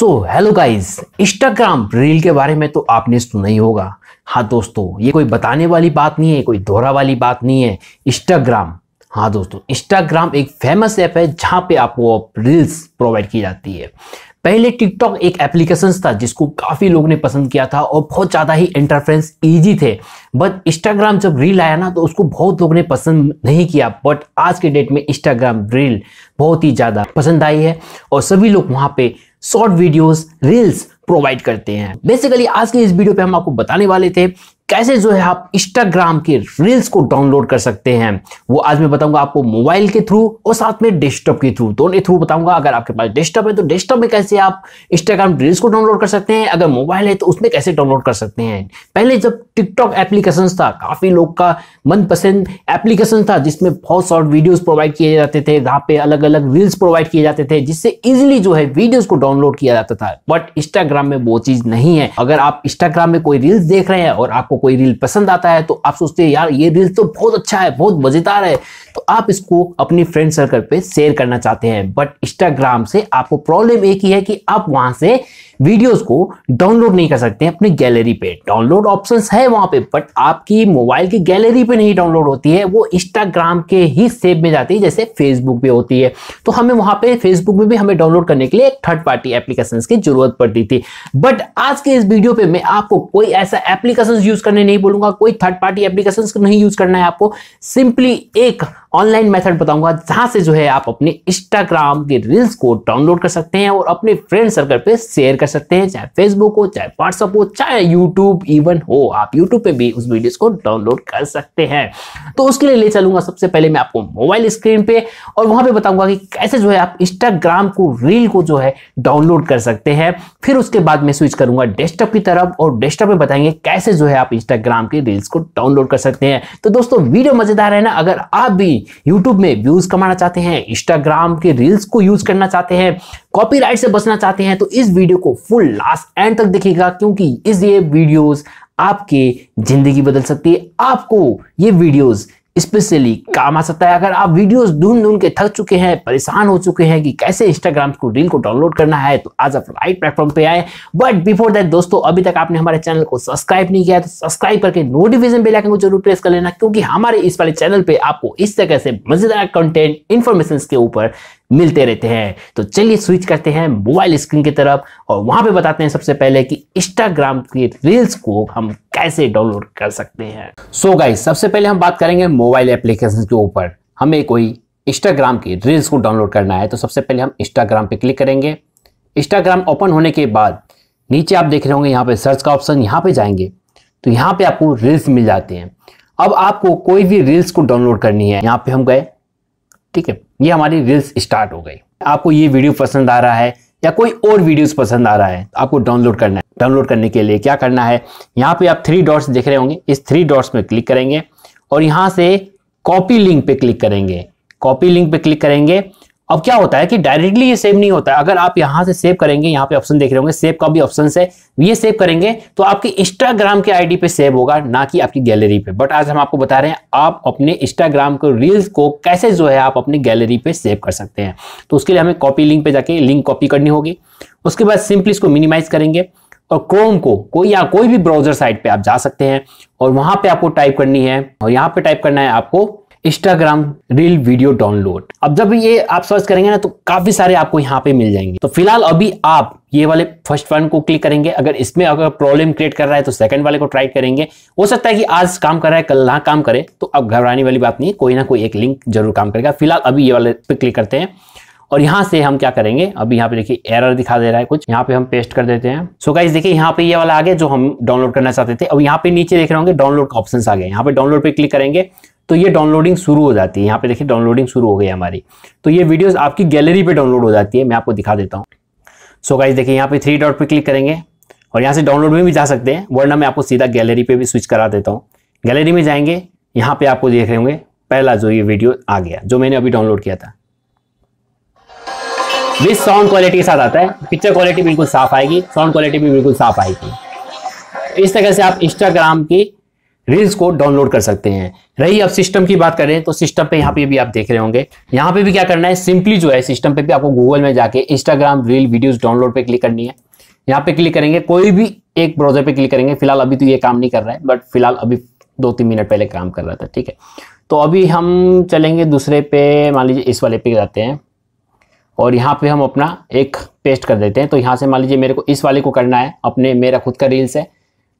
सो hello guys Instagram reel के बारे में तो आपने सुना ही होगा हाँ दोस्तों ये कोई बताने वाली बात नहीं है कोई दोहरा वाली बात नहीं है इंस्टाग्राम हाँ दोस्तों इंस्टाग्राम एक फेमस ऐप है जहाँ पे आपको रील्स प्रोवाइड की जाती है पहले टिकटॉक एक एप्लीकेशन था जिसको काफ़ी लोगों ने पसंद किया था और बहुत ज़्यादा ही इंटरफ्रेंस ईजी थे बट इंस्टाग्राम जब रील आया ना तो उसको बहुत लोगों ने पसंद नहीं किया बट आज के डेट में इंस्टाग्राम रील बहुत ही ज़्यादा पसंद आई है और सभी लोग वहाँ पे शॉर्ट वीडियोस रील्स प्रोवाइड करते हैं बेसिकली आज के इस वीडियो पे हम आपको बताने वाले थे कैसे जो है आप इंस्टाग्राम के रील्स को डाउनलोड कर सकते हैं वो आज मैं बताऊंगा आपको मोबाइल के थ्रू और साथ में डेस्कटॉप के थ्रू दोनों थ्रू बताऊंगा अगर आपके पास डेस्कटॉप है तो डेस्कटॉप में कैसे आप इंस्टाग्राम रील्स को डाउनलोड कर सकते हैं अगर मोबाइल है तो उसमें कैसे डाउनलोड कर सकते हैं पहले जब टिकटॉक एप्लीकेशन था काफ़ी लोग का मनपसंद एप्लीकेशन था जिसमें बहुत शॉर्ट वीडियोस प्रोवाइड किए जाते थे जहाँ पे अलग अलग रील्स प्रोवाइड किए जाते थे जिससे इजिली जो है वीडियोस को डाउनलोड किया जाता था बट इंस्टाग्राम में वो चीज़ नहीं है अगर आप इंस्टाग्राम में कोई रील्स देख रहे हैं और आपको कोई रील पसंद आता है तो आप सोचते हैं यार ये रील्स तो बहुत अच्छा है बहुत मज़ेदार है तो आप इसको अपनी फ्रेंड सर्कल पे शेयर करना चाहते हैं बट इंस्टाग्राम से आपको प्रॉब्लम एक ही है कि आप वहां से वीडियोस को डाउनलोड नहीं कर सकते हैं अपने गैलरी पे डाउनलोड ऑप्शंस है वहां पे बट आपकी मोबाइल की गैलरी पे नहीं डाउनलोड होती है वो इंस्टाग्राम के ही सेव में जाती है जैसे फेसबुक पे होती है तो हमें वहां पे फेसबुक में भी हमें डाउनलोड करने के लिए एक थर्ड पार्टी एप्लीकेशन की जरूरत पड़ती थी बट आज के इस वीडियो पे मैं आपको कोई ऐसा एप्लीकेशन यूज करने नहीं बोलूंगा कोई थर्ड पार्टी एप्लीकेशन नहीं यूज करना है आपको सिंपली एक ऑनलाइन मेथड बताऊंगा जहां से जो है आप अपने इंस्टाग्राम के रील्स को डाउनलोड कर सकते हैं और अपने फ्रेंड सर्कल पे शेयर कर सकते हैं चाहे फेसबुक हो चाहे व्हाट्सअप हो चाहे यूट्यूब इवन हो आप यूट्यूब पे भी उस वीडियोस को डाउनलोड कर सकते हैं तो उसके लिए ले चलूंगा सबसे पहले मैं आपको मोबाइल स्क्रीन पे और वहां पर बताऊंगा कि कैसे जो है आप इंस्टाग्राम को रील को जो है डाउनलोड कर सकते हैं फिर उसके बाद मैं स्विच करूंगा डेस्कटॉप की तरफ और डेस्कटॉप में बताएंगे कैसे जो है आप इंस्टाग्राम के रील्स को डाउनलोड कर सकते हैं तो दोस्तों वीडियो मजेदार है ना अगर आप भी यूट्यूब में व्यूज कमाना चाहते हैं इंस्टाग्राम के रील्स को यूज करना चाहते हैं कॉपीराइट से बचना चाहते हैं तो इस वीडियो को फुल लास्ट एंड तक देखिएगा क्योंकि इस ये वीडियोस आपके जिंदगी बदल सकती है आपको ये वीडियोस स्पेशली काम आ सकता है अगर आप वीडियोस ढूंढ ढूंढ के थक चुके हैं परेशान हो चुके हैं कि कैसे इंस्टाग्राम को रील को डाउनलोड करना है तो आज आप राइट प्लेटफॉर्म पे आए बट बिफोर दैट दोस्तों अभी तक आपने हमारे चैनल को सब्सक्राइब नहीं किया तो सब्सक्राइब करके नोटिफिकेशन बेल आइकन को जरूर प्रेस कर लेना क्योंकि हमारे इस वाले चैनल पर आपको इस तरह से मजेदार कंटेंट इन्फॉर्मेशन के ऊपर मिलते रहते हैं तो चलिए स्विच करते हैं मोबाइल स्क्रीन की तरफ और वहां पे बताते हैं सबसे पहले कि इंस्टाग्राम के रील्स को हम कैसे डाउनलोड कर सकते हैं सो so गाइस सबसे पहले हम बात करेंगे मोबाइल एप्लीकेशन के ऊपर हमें कोई इंस्टाग्राम की रील्स को डाउनलोड करना है तो सबसे पहले हम इंस्टाग्राम पे क्लिक करेंगे इंस्टाग्राम ओपन होने के बाद नीचे आप देख रहे होंगे यहाँ पे सर्च का ऑप्शन यहाँ पे जाएंगे तो यहाँ पे आपको रील्स मिल जाते हैं अब आपको कोई भी रील्स को डाउनलोड करनी है यहाँ पे हम गए ठीक है ये हमारी रील्स स्टार्ट हो गई आपको ये वीडियो पसंद आ रहा है या कोई और वीडियोस पसंद आ रहा है तो आपको डाउनलोड करना है डाउनलोड करने के लिए क्या करना है यहाँ पे आप थ्री डॉट्स देख रहे होंगे इस थ्री डॉट्स में क्लिक करेंगे और यहाँ से कॉपी लिंक पे क्लिक करेंगे कॉपी लिंक पे क्लिक करेंगे अब क्या होता है कि डायरेक्टली ये सेव नहीं होता है अगर आप यहां से सेव करेंगे यहाँ पे ऑप्शन देख रहे होंगे सेव का भी ऑप्शन है ये सेव करेंगे तो आपके इंस्टाग्राम के आईडी पे सेव होगा ना कि आपकी गैलरी पे बट आज हम आपको बता रहे हैं आप अपने इंस्टाग्राम को रील्स को कैसे जो है आप अपनी गैलरी पे सेव कर सकते हैं तो उसके लिए हमें कॉपी लिंक पे जाके लिंक कॉपी करनी होगी उसके बाद सिंपली इसको मिनिमाइज करेंगे और क्रोम को कोई या कोई भी ब्राउजर साइट पे आप जा सकते हैं और वहां पे आपको टाइप करनी है और यहाँ पे टाइप करना है आपको इंस्टाग्राम रील वीडियो डाउनलोड अब जब ये आप सर्च करेंगे ना तो काफी सारे आपको यहाँ पे मिल जाएंगे तो फिलहाल अभी आप ये वाले फर्स्ट वन को क्लिक करेंगे अगर इसमें अगर प्रॉब्लम क्रिएट कर रहा है तो सेकंड वाले को ट्राई करेंगे हो सकता है कि आज काम कर रहा है कल ना काम करे तो अब घबराने वाली बात नहीं कोई ना कोई एक लिंक जरूर काम करेगा फिलहाल अभी ये वाले पे क्लिक करते हैं और यहाँ से हम क्या करेंगे अभी यहाँ पे देखिए एरर दिखा दे रहा है कुछ यहाँ पे हम पेस्ट कर देते हैं सो गाइस देखिए यहाँ पे ये वाला आ गया जो हम डाउनलोड करना चाहते थे अब यहाँ पे नीचे देख रहे होंगे डाउनलोड का ऑप्शन आ गया यहाँ पे डाउनलोड पे क्लिक करेंगे तो ये डाउनलोडिंग शुरू हो जाती है यहाँ पे देखिए डाउनलोडिंग शुरू हो गई हमारी तो ये वीडियोस आपकी गैलरी पे डाउनलोड हो जाती है मैं आपको दिखा देता हूँ सो गाइज देखिए यहाँ पे थ्री डॉट पे क्लिक करेंगे और यहाँ से डाउनलोड में भी जा सकते हैं वरना मैं आपको सीधा गैलरी पे भी स्विच करा देता हूँ गैलरी में जाएंगे यहाँ पे आपको देख रहे होंगे पहला जो ये वीडियो आ गया जो मैंने अभी डाउनलोड किया था विस साउंड क्वालिटी के साथ आता है पिक्चर क्वालिटी बिल्कुल साफ आएगी साउंड क्वालिटी भी बिल्कुल साफ आएगी इस तरह से आप इंस्टाग्राम की रील्स को डाउनलोड कर सकते हैं रही अब सिस्टम की बात करें तो सिस्टम पे यहाँ पे भी आप देख रहे होंगे यहाँ पे भी क्या करना है सिंपली जो है सिस्टम पे भी आपको गूगल में जाके इंस्टाग्राम रील वीडियोस डाउनलोड पे क्लिक करनी है यहाँ पे क्लिक करेंगे कोई भी एक ब्राउजर पे क्लिक करेंगे फिलहाल अभी तो ये काम नहीं कर रहा है बट फिलहाल अभी दो तीन मिनट पहले काम कर रहा था ठीक है तो अभी हम चलेंगे दूसरे पे मान लीजिए इस वाले पे जाते हैं और यहाँ पे हम अपना एक पेस्ट कर देते हैं तो यहाँ से मान लीजिए मेरे को इस वाले को करना है अपने मेरा खुद का रील्स है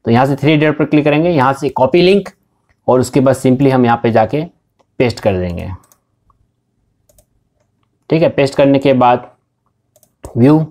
तो यहाँ से थ्री डेट पर क्लिक करेंगे यहाँ से कॉपी लिंक और उसके बाद सिंपली हम यहाँ पे जाके पेस्ट कर देंगे ठीक है पेस्ट करने के बाद व्यू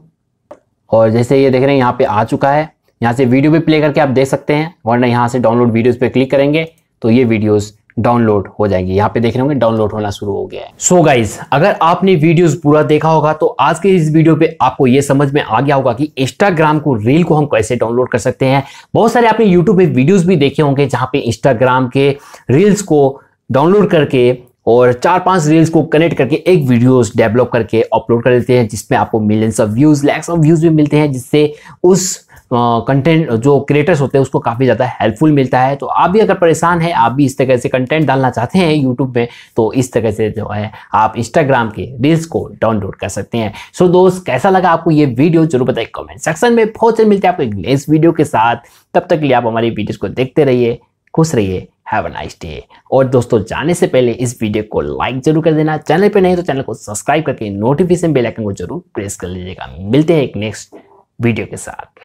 और जैसे ये देख रहे हैं यहाँ पे आ चुका है यहाँ से वीडियो भी प्ले करके आप देख सकते हैं वरना यहाँ से डाउनलोड वीडियोज पे क्लिक करेंगे तो ये वीडियोज डाउनलोड हो जाएंगी यहाँ पे देख रहे होंगे डाउनलोड होना शुरू हो गया है सो so गाइज अगर आपने वीडियोस पूरा देखा होगा तो आज के इस वीडियो पे आपको ये समझ में आ गया होगा कि इंस्टाग्राम को रील को हम कैसे डाउनलोड कर सकते हैं बहुत सारे आपने यूट्यूब पे वीडियोस भी देखे होंगे जहाँ पे इंस्टाग्राम के रील्स को डाउनलोड करके और चार पांच रील्स को कनेक्ट करके एक वीडियोस डेवलप करके अपलोड कर देते हैं जिसमें आपको millions of views lakhs of views भी मिलते हैं जिससे उस कंटेंट जो क्रिएटर्स होते हैं उसको काफ़ी ज़्यादा हेल्पफुल मिलता है तो आप भी अगर परेशान है आप भी इस तरह से कंटेंट डालना चाहते हैं यूट्यूब में तो इस तरह से जो है आप इंस्टाग्राम के रील्स को डाउनलोड कर सकते हैं सो so, दोस्त कैसा लगा आपको ये वीडियो जरूर बताइए कमेंट सेक्शन में बहुत से मिलते हैं आपको नेक्स्ट वीडियो के साथ तब तक के लिए आप हमारी वीडियोज़ को देखते रहिए खुश रहिए हैव नाइस डे और दोस्तों जाने से पहले इस वीडियो को लाइक जरूर कर देना चैनल पर नहीं तो चैनल को सब्सक्राइब करके नोटिफिकेशन बेलाइकन को जरूर प्रेस कर लीजिएगा मिलते हैं एक नेक्स्ट वीडियो के साथ